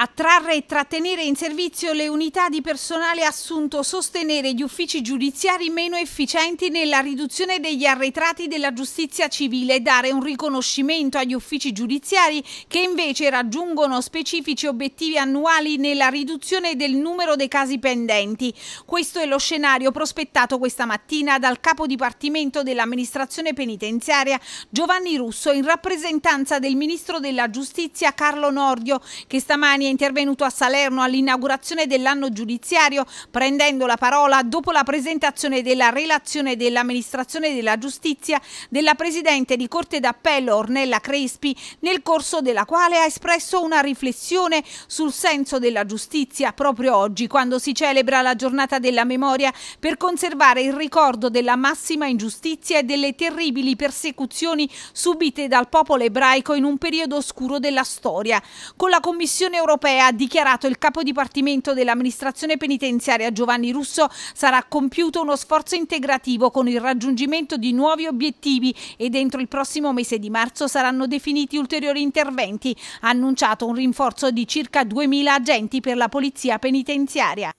Attrarre e trattenere in servizio le unità di personale assunto, sostenere gli uffici giudiziari meno efficienti nella riduzione degli arretrati della giustizia civile e dare un riconoscimento agli uffici giudiziari che invece raggiungono specifici obiettivi annuali nella riduzione del numero dei casi pendenti. Questo è lo scenario prospettato questa mattina dal capo dipartimento dell'amministrazione penitenziaria Giovanni Russo in rappresentanza del ministro della giustizia Carlo Nordio che stamani è intervenuto a Salerno all'inaugurazione dell'anno giudiziario prendendo la parola dopo la presentazione della relazione dell'amministrazione della giustizia della Presidente di Corte d'Appello Ornella Crespi nel corso della quale ha espresso una riflessione sul senso della giustizia proprio oggi quando si celebra la giornata della memoria per conservare il ricordo della massima ingiustizia e delle terribili persecuzioni subite dal popolo ebraico in un periodo oscuro della storia. Con la Commissione europea europea, ha dichiarato il capo dipartimento dell'amministrazione penitenziaria Giovanni Russo, sarà compiuto uno sforzo integrativo con il raggiungimento di nuovi obiettivi e entro il prossimo mese di marzo saranno definiti ulteriori interventi. Ha annunciato un rinforzo di circa 2.000 agenti per la polizia penitenziaria.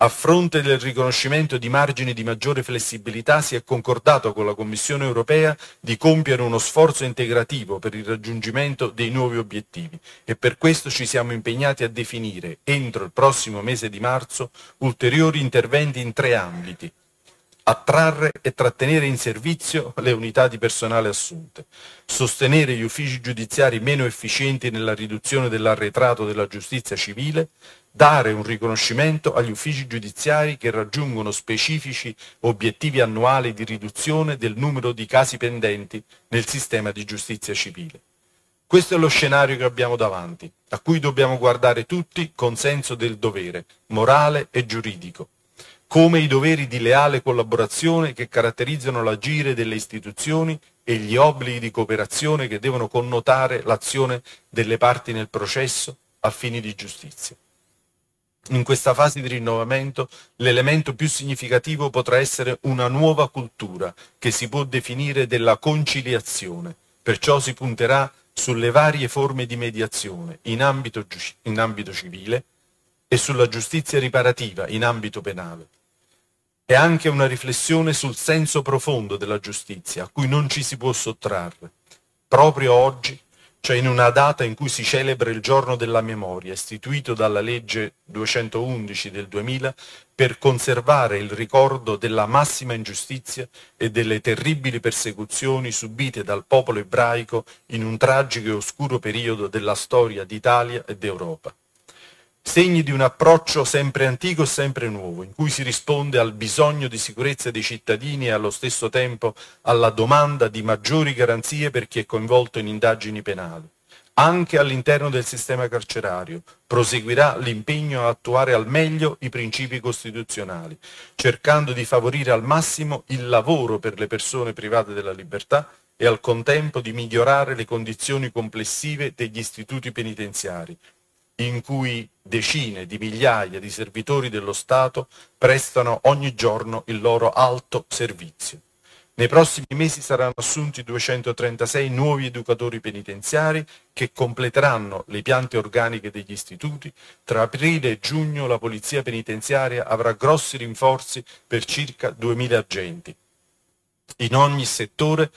A fronte del riconoscimento di margini di maggiore flessibilità si è concordato con la Commissione europea di compiere uno sforzo integrativo per il raggiungimento dei nuovi obiettivi e per questo ci siamo impegnati a definire entro il prossimo mese di marzo ulteriori interventi in tre ambiti attrarre e trattenere in servizio le unità di personale assunte, sostenere gli uffici giudiziari meno efficienti nella riduzione dell'arretrato della giustizia civile, dare un riconoscimento agli uffici giudiziari che raggiungono specifici obiettivi annuali di riduzione del numero di casi pendenti nel sistema di giustizia civile. Questo è lo scenario che abbiamo davanti, a cui dobbiamo guardare tutti con senso del dovere, morale e giuridico, come i doveri di leale collaborazione che caratterizzano l'agire delle istituzioni e gli obblighi di cooperazione che devono connotare l'azione delle parti nel processo a fini di giustizia. In questa fase di rinnovamento l'elemento più significativo potrà essere una nuova cultura che si può definire della conciliazione, perciò si punterà sulle varie forme di mediazione in ambito, in ambito civile e sulla giustizia riparativa in ambito penale, è anche una riflessione sul senso profondo della giustizia, a cui non ci si può sottrarre. Proprio oggi, cioè in una data in cui si celebra il giorno della memoria, istituito dalla legge 211 del 2000 per conservare il ricordo della massima ingiustizia e delle terribili persecuzioni subite dal popolo ebraico in un tragico e oscuro periodo della storia d'Italia e d'Europa segni di un approccio sempre antico e sempre nuovo, in cui si risponde al bisogno di sicurezza dei cittadini e allo stesso tempo alla domanda di maggiori garanzie per chi è coinvolto in indagini penali. Anche all'interno del sistema carcerario proseguirà l'impegno a attuare al meglio i principi costituzionali, cercando di favorire al massimo il lavoro per le persone private della libertà e al contempo di migliorare le condizioni complessive degli istituti penitenziari, in cui decine di migliaia di servitori dello Stato prestano ogni giorno il loro alto servizio. Nei prossimi mesi saranno assunti 236 nuovi educatori penitenziari che completeranno le piante organiche degli istituti. Tra aprile e giugno la Polizia Penitenziaria avrà grossi rinforzi per circa 2.000 agenti. In ogni settore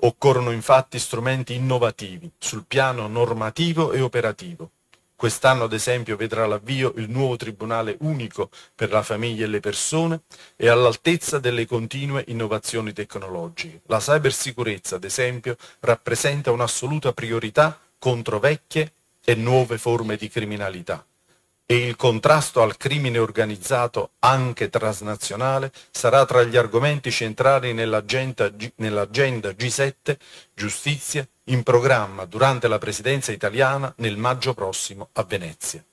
occorrono infatti strumenti innovativi sul piano normativo e operativo Quest'anno, ad esempio, vedrà l'avvio il nuovo Tribunale unico per la famiglia e le persone e all'altezza delle continue innovazioni tecnologiche. La cybersicurezza, ad esempio, rappresenta un'assoluta priorità contro vecchie e nuove forme di criminalità e il contrasto al crimine organizzato anche transnazionale sarà tra gli argomenti centrali nell'agenda, nell'agenda G7 Giustizia in programma durante la presidenza italiana nel maggio prossimo a Venezia.